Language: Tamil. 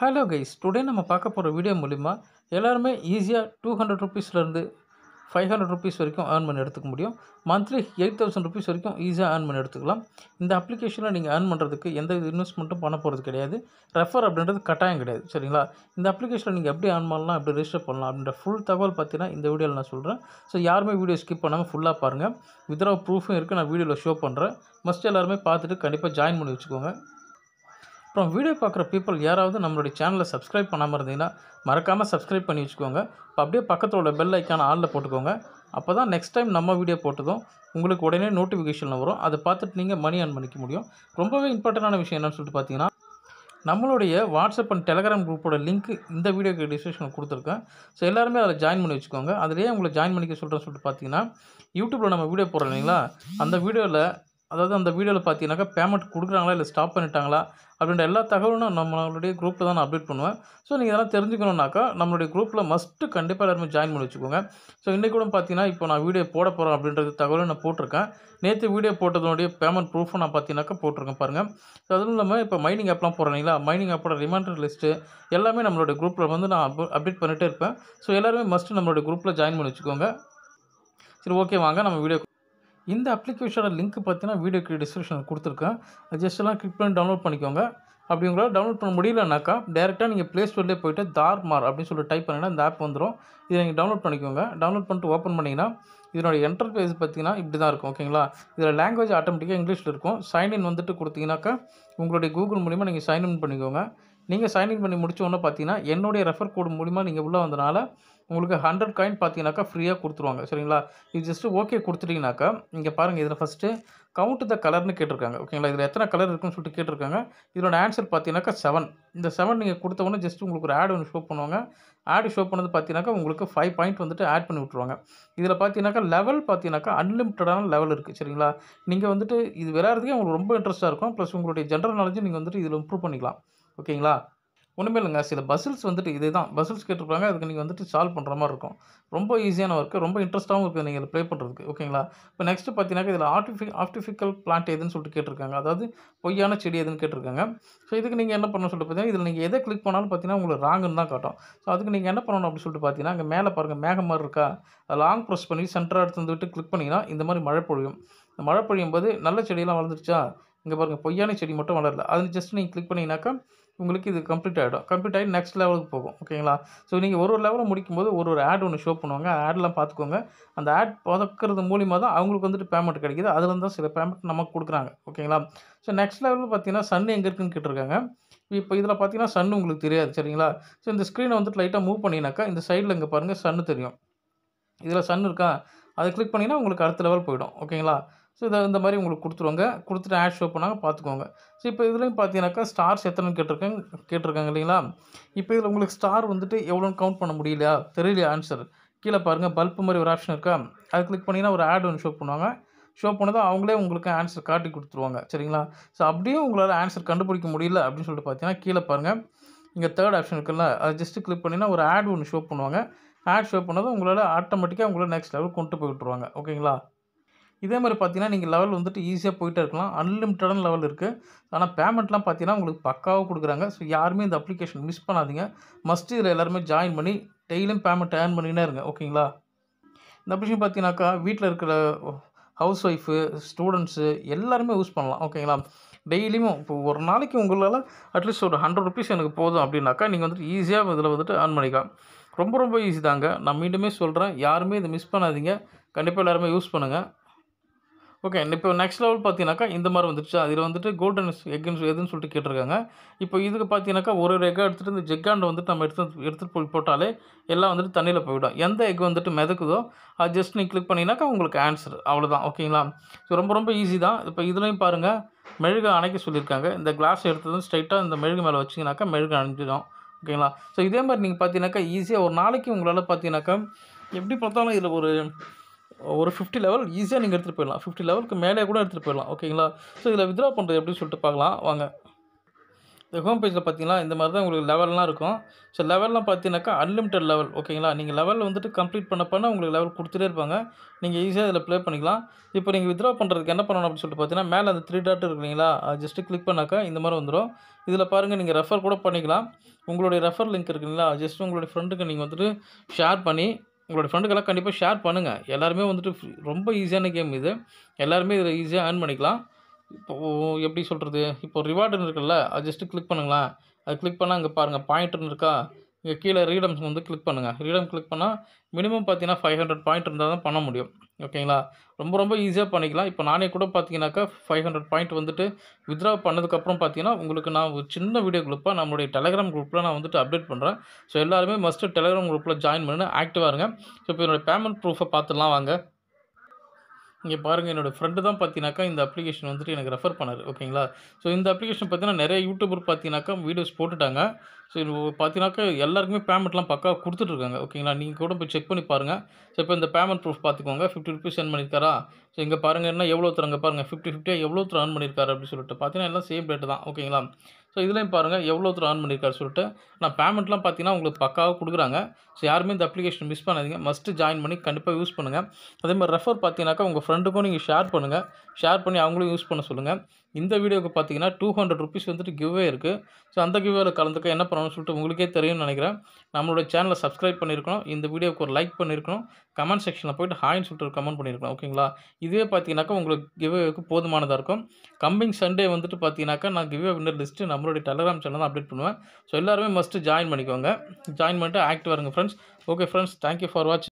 ஹலோ கைஸ் டுடே நம்ம பார்க்க போகிற வீடியோ மூலிமா எல்லாருமே ஈஸியாக டூ ஹண்ட்ரட் ருபீஸ்லேருந்து ஃபைவ் ஹண்ட்ரட் ருபீஸ் வரைக்கும் ஏர்ன் பண்ணி எடுத்துக்க முடியும் மந்த்லி எயிட் தௌசண்ட் ருபீஸ் வரைக்கும் ஈஸியாக ஏர்ன் பண்ணி எடுத்துக்கலாம் இந்த அப்ளிகேஷனில் நீங்கள் ஏர்ன் பண்ணுறதுக்கு எந்த இன்வெஸ்ட்மெண்ட்டும் பண்ண போகிறது கிடையாது ரெஃபர் அப்படின்றது கட்டாயம் கிடையாது சரிங்களா இந்த அப்ளிகேஷனில் நீங்கள் எப்படி ஏர்ன் பண்ணலாம் எப்படி ரிஜிஸ்டர் பண்ணலாம் அப்படின்ற ஃபுல் தகவல் பார்த்தீங்கன்னா இந்த வீடியோவில் நான் சொல்கிறேன் ஸோ யாருமே வீடியோ ஸ்கிப் பண்ணாமல் ஃபுல்லாக பாருங்கள் வித்ரா ப்ரூஃபும் இருக்குது நான் வீடியோவில் ஷோ பண்ணுறேன் மஸ்ட் எல்லாருமே பார்த்துட்டு கண்டிப்பாக ஜாயின் பண்ணி வச்சுக்கோங்க அப்புறம் வீடியோ பார்க்குற பீப்புள் யாராவது நம்மளுடைய சேனலை சப்ஸ்கிரைப் பண்ணாமல் இருந்தீங்கன்னா மறக்காமல் சப்ஸ்கிரைப் பண்ணி வச்சுக்கோங்க இப்போ அப்படியே பக்கத்தில் உள்ள பெல் ஐக்கான ஆளில் போட்டுக்கோங்க அப்போ தான் நெக்ஸ்ட் டைம் நம்ம வீடியோ போட்டதும் உங்களுக்கு உடனே நோட்டிஃபிகேஷனில் வரும் அதை பார்த்துட்டு நீங்கள் மணி ஏர்ன் பண்ணிக்க முடியும் ரொம்பவே இம்பார்ட்டண்டான விஷயம் என்னென்னு சொல்லிட்டு பார்த்தீங்கன்னா நம்மளுடைய வாட்ஸ்அப் அண்ட் டெலகிராம் குரூப்போட லிங்க் இந்த வீடியோக்கு டிஸ்கிரிப்ஷனில் கொடுத்துருக்கேன் ஸோ எல்லாருமே அதில் ஜாயின் பண்ணி வச்சுக்கோங்க அதிலேயே உங்களை ஜாயின் பண்ணிக்க சொல்கிறேன்னு சொல்லிட்டு பார்த்தீங்கன்னா யூடியூப்பில் நம்ம வீடியோ போடுறோம் இல்லைங்களா அந்த வீடியோவில் அதாவது அந்த வீடியோவில் பார்த்தீங்கன்னாக்கா பேமெண்ட் கொடுக்குறாங்களா இல்லை ஸ்டாப் பண்ணிட்டாங்களா அப்படின்ற எல்லா தகவலும் நான் நம்மளுடைய குரூப்பில் தான் நான் அப்டேட் பண்ணுவேன் ஸோ நீங்கள் இதெல்லாம் தெரிஞ்சுக்கணுனாக்கா நம்மளுடைய குரூப்பில் மஸ்ட்டு கண்டிப்பாக எல்லாருமே ஜாயின் பண்ணி வச்சுக்கோங்க ஸோ இன்றைக்கூட பார்த்தீங்கன்னா இப்போ நான் வீடியோ போட போகிறேன் அப்படின்றது தகவலும் நான் போட்டிருக்கேன் நேற்று வீடியோ போட்டதனுடைய பேமெண்ட் ப்ரூஃபும் நான் பார்த்தீங்கன்னாக்கா போட்டிருக்கேன் பாருங்கள் ஸோ அதுவும் இல்லாமல் இப்போ மைனிங் ஆப்லாம் போகிறேன் இல்லைங்களா மைனிங் ஆப்போட ரிமைண்டர் லிஸ்ட்டு எல்லாமே நம்மளுடைய குரூப்பில் வந்து நான் அப்டேட் பண்ணிகிட்டே இருப்பேன் ஸோ எல்லாருமே மஸ்ட்டு நம்மளுடைய குரூப்பில் ஜாயின் பண்ணி வச்சுக்கோங்க சரி ஓகே வாங்க நம்ம வீடியோ இந்த அப்ளிகேஷனோட லிங்க் பார்த்தீங்கன்னா வீடியோக்கு டிஸ்கிரிப்ஷனில் கொடுத்துருக்கேன் அது ஜஸ்ட் எல்லாம் கிளிக் பண்ணி டவுன்லோட் பண்ணிக்கோங்க அப்படி உங்களால் டவுன்லோட் பண்ண முடியலனாக்கா டேரெக்டாக நீங்கள் ப்ளே ஸ்டோர்லேயே போய்ட்டு தார்மார் அப்படின்னு சொல்லிட்டு டைப் பண்ணிங்கன்னா இந்த ஆப் வந்துடும் இதை நீங்கள் டவுன்லோட் பண்ணிக்கோங்க டவுன்லோட் பண்ணிட்டு ஓப்பன் பண்ணிங்கன்னா இதனோட பேஸ் பார்த்தீங்கன்னா இப்படி தான் இருக்கும் ஓகேங்களா இதில் லாங்குவேஜ் ஆட்டோமேட்டிக்காக இங்கிலீஷில் இருக்கும் சைன்இன் வந்துட்டு கொடுத்தீங்கன்னாக்கா உங்களுடைய கூகுள் மூலிமா நீங்கள் சைன்இன் பண்ணிக்கோங்க நீங்கள் சைன்இன் பண்ணி முடிச்சோன்னே பார்த்தீங்கன்னா என்னுடைய ரெஃபர் கோடு மூலிமா நீங்கள் உள்ளே வந்தனால உங்களுக்கு ஹண்ட்ரட் காயின் பார்த்தீங்கன்னாக்கா ஃப்ரீயாக கொடுத்துருவாங்க சரிங்களா இது ஜஸ்ட்டு ஓகே கொடுத்துட்டிங்கனாக்கா இங்கே பாருங்கள் இதில் ஃபஸ்ட்டு கவுண்ட் த கலர்னு கேட்டிருக்காங்க ஓகேங்களா இதில் எத்தனை கலர் இருக்குன்னு சொல்லிட்டு கேட்டிருக்காங்க இதோட ஆன்சர் பார்த்தீங்கன்னாக்கா செவன் இந்த செவன் நீங்கள் கொடுத்த உடனே ஜஸ்ட் உங்களுக்கு ஒரு ஆடு ஒன்று ஷோ பண்ணுவாங்க ஆடு ஷோ பண்ணது பார்த்தீங்கன்னாக்கா உங்களுக்கு ஃபைவ் பாயிண்ட் வந்துட்டு ஆட் பண்ணி விட்ருவாங்க இதில் பார்த்தீங்கன்னாக்கா லெவல் பார்த்தீங்கன்னாக்கா அன்லிமிட்டடான லெவல் இருக்குது சரிங்களா நீங்கள் வந்துட்டு இது விளையாடுறதுக்கே உங்களுக்கு ரொம்ப இன்ட்ரெஸ்ட்டாக இருக்கும் ப்ளஸ் உங்களுடைய ஜென்ரல் நாலேஜ் நீங்கள் வந்துட்டு இதில் இம்ப்ரூவ் பண்ணிக்கலாம் ஓகேங்களா ஒன்றுமே இல்லைங்க சில பசில்ஸ் வந்துட்டு இதே தான் பசில்ஸ் கேட்டிருப்பாங்க அதுக்கு நீங்கள் வந்துட்டு சால்வ் பண்ணுற மாதிரி இருக்கும் ரொம்ப ஈஸியான ஒர்க்கு ரொம்ப இன்ட்ரெஸ்ட்டாகவும் இருக்குது நீங்கள் இதில் ப்ளே பண்ணுறதுக்கு ஓகேங்களா இப்போ நெக்ஸ்ட்டு பார்த்தீங்கன்னா இதில் ஆர்டிஃபி ஆர்டிஃபிக்கல் பிளான்ட் எதுன்னு சொல்லிட்டு கேட்டிருக்காங்க அதாவது பொய்யான செடி எதுன்னு கேட்டிருக்காங்க ஸோ இதுக்கு நீங்கள் என்ன பண்ணணும் சொல்லிட்டு பார்த்தீங்கன்னா இதில் நீங்கள் எதை கிளிக் பண்ணாலும் பார்த்தீங்கன்னா உங்களுக்கு ராங்குன்னு தான் காட்டும் ஸோ அதுக்கு நீங்கள் என்ன பண்ணணும் அப்படின்னு சொல்லிட்டு பார்த்தீங்கன்னா அங்கே மேலே பாருங்கள் மேகம் மாதிரி இருக்கா லாங் ப்ரெஸ் பண்ணி சென்டராக எடுத்து வந்துவிட்டு கிளிக் பண்ணிங்கன்னா இந்த மாதிரி மழை பொழியும் இந்த மழை பொழியும் போது நல்ல செடியெல்லாம் வளர்ந்துருச்சா இங்கே பாருங்கள் பொய்யான செடி மட்டும் வளரல அது ஜஸ்ட் நீங்கள் கிளிக் பண்ணிங்கனாக்கா உங்களுக்கு இது கம்ப்ளீட் ஆகிடும் கம்ப்ளீட் ஆகி நெக்ஸ்ட் லெவலுக்கு போகும் ஓகேங்களா ஸோ நீங்கள் ஒரு ஒரு லெவலில் முடிக்கும் போது ஒரு ஒரு ஆட் ஒன்று ஷோ பண்ணுவாங்க ஆட்லாம் பார்த்துக்கோங்க அந்த ஆட் பதக்கிறது மூலியமாக தான் அவங்களுக்கு வந்துட்டு பேமெண்ட் கிடைக்கிது அதுலேருந்து தான் சில பேமெண்ட் நமக்கு கொடுக்குறாங்க ஓகேங்களா ஸோ நெக்ஸ்ட் லெவலில் பார்த்தீங்கன்னா சன் எங்கே இருக்குன்னு கேட்டிருக்காங்க இப்போ இதில் பார்த்தீங்கன்னா சன் உங்களுக்கு தெரியாது சரிங்களா ஸோ இந்த ஸ்க்ரீனை வந்துட்டு லைட்டாக மூவ் பண்ணினாக்கா இந்த சைடில் இங்கே பாருங்கள் சன்னு தெரியும் இதில் சன் இருக்கா அதை கிளிக் பண்ணிங்கன்னா உங்களுக்கு அடுத்த லெவல் போயிடும் ஓகேங்களா ஸோ இதை இந்த மாதிரி உங்களுக்கு கொடுத்துருவாங்க கொடுத்துட்டு ஆட் ஷோ பண்ணாங்க பார்த்துக்கோங்க ஸோ இப்போ இதுலேயும் பார்த்தீங்கன்னாக்கா ஸ்டார்ஸ் எத்தனை கேட்டிருக்கேன் கேட்டிருக்காங்க இல்லைங்களா இப்போ இதில் உங்களுக்கு ஸ்டார் வந்துட்டு எவ்வளோன்னு கவுண்ட் பண்ண முடியலையா தெரியலையா ஆன்சர் கீழே பாருங்கள் பல்ப் மாதிரி ஒரு ஆப்ஷன் இருக்கா அது கிளிக் பண்ணிங்கன்னா ஒரு ஆட் ஒன்று ஷோ பண்ணுவாங்க ஷோ பண்ணதும் அவங்களே உங்களுக்கு ஆன்சர் காட்டி கொடுத்துருவாங்க சரிங்களா ஸோ அப்படியே உங்களால் ஆன்சர் கண்டுபிடிக்க முடியல அப்படின்னு சொல்லிட்டு பார்த்தீங்கன்னா கீழே பாருங்கள் இங்கே தேர்ட் ஆப்ஷன் இருக்குல்ல அதை ஜஸ்ட்டு கிளிக் பண்ணிங்கன்னா ஒரு ஆட் ஒன்று ஷோ பண்ணுவாங்க ஆட் ஷோ பண்ணதும் உங்களால் ஆட்டோமேட்டிக்காக உங்களை நெக்ஸ்ட் லெவல் கொண்டு போய் விட்டுருவாங்க ஓகேங்களா இதே மாதிரி பார்த்தீங்கன்னா நீங்கள் லெவல் வந்துட்டு ஈஸியாக போயிட்டே இருக்கலாம் அன்லிமிட்டடான லெவல் இருக்குது ஆனால் பேமெண்ட்லாம் பார்த்தீங்கன்னா உங்களுக்கு பக்காவாக கொடுக்குறாங்க ஸோ யாருமே இந்த அப்ளிகேஷன் மிஸ் பண்ணாதீங்க மஸ்ட் இதில் எல்லாருமே ஜாயின் பண்ணி டெய்லியும் பேமெண்ட் ஏர்ன் பண்ணினே இருங்க ஓகேங்களா இந்த அப்ளிகேஷன் பார்த்தீங்கன்னாக்கா வீட்டில் இருக்கிற ஹவுஸ் ஒய்ஃபு ஸ்டூடெண்ட்ஸு எல்லாருமே யூஸ் பண்ணலாம் ஓகேங்களா டெய்லியும் இப்போ ஒரு நாளைக்கு உங்களால் அட்லீஸ்ட் ஒரு ஹண்ட்ரட் ருபீஸ் எனக்கு போதும் அப்படின்னாக்கா நீங்கள் வந்துட்டு ஈஸியாக இதில் வந்துட்டு ஏர்ன் பண்ணிக்கலாம் ரொம்ப ரொம்ப ஈஸி தாங்க நான் மீண்டுமே சொல்கிறேன் யாருமே இதை மிஸ் பண்ணாதீங்க கண்டிப்பாக எல்லாருமே யூஸ் பண்ணுங்கள் ஓகே இப்போ நெக்ஸ்ட் லெவல் பார்த்தீங்கன்னாக்கா இந்த மாதிரி வந்துருச்சு அதில் வந்துட்டு கோல்டன் எக்குன்னு எதுன்னு சொல்லிட்டு கேட்டிருக்காங்க இப்போ இதுக்கு பார்த்தீங்கன்னாக்கா ஒரு ஒரு எக்கை எடுத்துகிட்டு இந்த ஜெக்காண்டை வந்துட்டு நம்ம எடுத்து எடுத்துகிட்டு போய் போட்டாலே எல்லாம் வந்துட்டு தண்ணியில் போயிடும் எந்த எக் வந்துட்டு மிதக்குதோ அது ஜஸ்ட் நீ கிளிக் பண்ணிங்கனாக்கா உங்களுக்கு ஆன்சர் அவ்வளோதான் ஓகேங்களா ஸோ ரொம்ப ரொம்ப ஈஸி தான் இப்போ இதுலேயும் பாருங்கள் மெழுகு அணைக்க சொல்லியிருக்காங்க இந்த கிளாஸ் எடுத்ததும் ஸ்ட்ரைட்டாக இந்த மெழுகு மேலே வச்சிங்கனாக்கா மெழுகு அணைஞ்சிடும் ஓகேங்களா ஸோ இதே மாதிரி நீங்கள் பார்த்தீங்கன்னாக்கா ஈஸியாக ஒரு நாளைக்கு உங்களால் பார்த்தீங்கன்னாக்கா எப்படி பார்த்தாலும் இதில் ஒரு ஒரு ஃபிஃப்டி லெவல் ஈஸியாக நீங்கள் எடுத்துகிட்டு போயிடலாம் ஃபிஃப்டி லெவலுக்கு மேலே கூட எடுத்துகிட்டு போயிடலாம் ஓகேங்களா ஸோ இதில் வித்ரா பண்ணுறது எப்படின்னு சொல்லிட்டு பார்க்கலாம் வாங்க இந்த ஹோம் பேஜில் பார்த்தீங்கன்னா இந்த மாதிரி தான் உங்களுக்கு லெவல்லாம் இருக்கும் ஸோ லெவல்லாம் பார்த்தீங்கன்னாக்கா அன்லிமிட்டட் லெவல் ஓகேங்களா நீங்கள் லெவலில் வந்துட்டு கம்ப்ளீட் பண்ண பண்ண உங்களுக்கு லெவல் கொடுத்துட்டே இருப்பாங்க நீங்கள் ஈஸியாக இதில் ப்ளே பண்ணிக்கலாம் இப்போ நீங்கள் வித்ரா பண்ணுறதுக்கு என்ன பண்ணணும் அப்படின்னு சொல்லிட்டு பார்த்தீங்கன்னா மேலே அந்த த்ரீ டாட் இருக்குங்களா ஜஸ்ட்டு கிளிக் பண்ணாக்கா இந்த மாதிரி வந்துடும் இதில் பாருங்கள் நீங்கள் ரெஃபர் கூட பண்ணிக்கலாம் உங்களுடைய ரெஃபர் லிங்க் இருக்குங்களா ஜஸ்ட் உங்களுடைய ஃப்ரெண்டுக்கு நீங்கள் வந்துட்டு ஷேர் பண்ணி உங்களோட ஃப்ரெண்டுக்கெல்லாம் கண்டிப்பாக ஷேர் பண்ணுங்கள் எல்லாருமே வந்துட்டு ரொம்ப ஈஸியான கேம் இது எல்லாருமே இதில் ஈஸியாக ஏர்ன் பண்ணிக்கலாம் இப்போ எப்படி சொல்கிறது இப்போ ரிவார்டுன்னு இருக்குல்ல அது ஜஸ்ட்டு கிளிக் பண்ணுங்களேன் அது கிளிக் பண்ணால் அங்கே பாருங்கள் பாயிண்ட்னு இருக்கா இங்கே கீழே ரீடம்ஸ் வந்து கிளிக் பண்ணுங்கள் ரீடம் கிளிக் பண்ணால் மினிமம் பார்த்தீங்கன்னா ஃபைவ் ஹண்ட்ரட் பாயிண்ட் இருந்தால் தான் பண்ண முடியும் ஓகேங்களா ரொம்ப ரொம்ப ஈஸியாக பண்ணிக்கலாம் இப்போ நானே கூட பார்த்தீங்கன்னாக்கா ஃபைவ் ஹண்ட்ரட் பாயிண்ட் வந்துட்டு வித்ரா பண்ணதுக்கப்புறம் பார்த்தீங்கன்னா உங்களுக்கு நான் ஒரு சின்ன வீடியோ குரூப்பாக நம்மளுடைய டெலகிராம் குரூப்பில் நான் வந்துட்டு அப்டேட் பண்ணுறேன் ஸோ எல்லாருமே மஸ்ட்டு டெலகிராம் குரூப்பில் ஜாயின் பண்ணி ஆக்டிவாக இருங்க ஸோ இப்போ என்னோடய பேமெண்ட் ப்ரூஃபை பார்த்துலாம் வாங்க இங்கே பாருங்கள் என்னோடய ஃப்ரெண்டு தான் பார்த்தீங்கன்னாக்கா இந்த அப்ளிகேஷன் வந்துட்டு எனக்கு ரெஃபர் பண்ணார் ஓகேங்களா ஸோ இந்த அப்ளிகேஷன் பார்த்தீங்கன்னா நிறைய யூடியூபர் பார்த்தீங்கன்னாக்கா வீடியோஸ் போட்டுட்டாங்க ஸோ பார்த்தீங்கன்னாக்கா எல்லாருக்குமே பேமெண்ட்லாம் பக்கா கொடுத்துட்ருக்காங்க ஓகேங்களா நீங்கள் கூட போய் செக் பண்ணி பாருங்கள் ஸோ இப்போ இந்த பேமெண்ட் ப்ரூஃப் பார்த்துக்கோங்க ஃபிஃப்டி ருபீஸ் சென்ட் பண்ணியிருக்காரா ஸோ இங்கே பாருங்கள் என்ன எவ்வளோ தரங்க பாருங்கள் ஃபிஃப்டி ஃபிஃப்டியாக எவ்வளோ தர அர்ன் பண்ணியிருக்காரு அப்படின்னு சொல்லிட்டு பார்த்தீங்கன்னா எல்லாம் சேம் ரேட்டு தான் ஓகேங்களா ஸோ இதுலேயும் பாருங்கள் எவ்வளோ தூரம் ஆன் பண்ணியிருக்காரு சொல்லிட்டு நான் பேமெண்ட்லாம் பார்த்தீங்கன்னா உங்களுக்கு பக்காவாக கொடுக்குறாங்க ஸோ யாருமே இந்த அப்ளிகேஷன் மிஸ் பண்ணாதீங்க மஸ்ட்டு ஜாயின் பண்ணி கண்டிப்பாக யூஸ் பண்ணுங்கள் அதே மாதிரி ரெஃபர் பார்த்தீங்கன்னாக்கா உங்கள் ஃப்ரெண்டுக்கும் நீங்கள் ஷேர் பண்ணுங்கள் ஷேர் பண்ணி அவங்களும் யூஸ் பண்ண சொல்லுங்கள் இந்த வீடியோக்கு பார்த்தீங்கன்னா டூ ஹண்ட்ரட் ருபீஸ் வந்துட்டு கிவ்வே இருக்குது ஸோ அந்த கிவ்வேவில் கலந்துக்க என்ன பண்ணணும்னு சொல்லிட்டு உங்களுக்கே தெரியும்னு நினைக்கிறேன் நம்மளோட சேனலை சப்ஸ்கிரைப் பண்ணியிருக்கணும் இந்த வீடியோக்கு ஒரு லைக் பண்ணியிருக்கணும் கமெண்ட் செக்ஷனில் போய்ட்டு ஹாய்னு சொல்லிட்டு ஒரு கமெண்ட் பண்ணியிருக்கணும் ஓகேங்களா இதுவே பார்த்தீங்கன்னாக்கா உங்களுக்கு கிவ்வேக்கு போதுமானதாக இருக்கும் கம்மிங் சண்டே வந்துட்டு பார்த்தீங்கன்னாக்கா நான் கிவ்வே வின்னர் லிஸ்ட்டு நான் நம்மளுடைய டெலகிராம் சேனல் தான் அப்டேட் பண்ணுவேன் ஸோ எல்லாருமே மஸ்ட்டு ஜாயின் பண்ணிக்கோங்க ஜாயின் பண்ணிட்டு ஆக்டிவாக இருங்க friends okay friends thank you for வாட்சிங்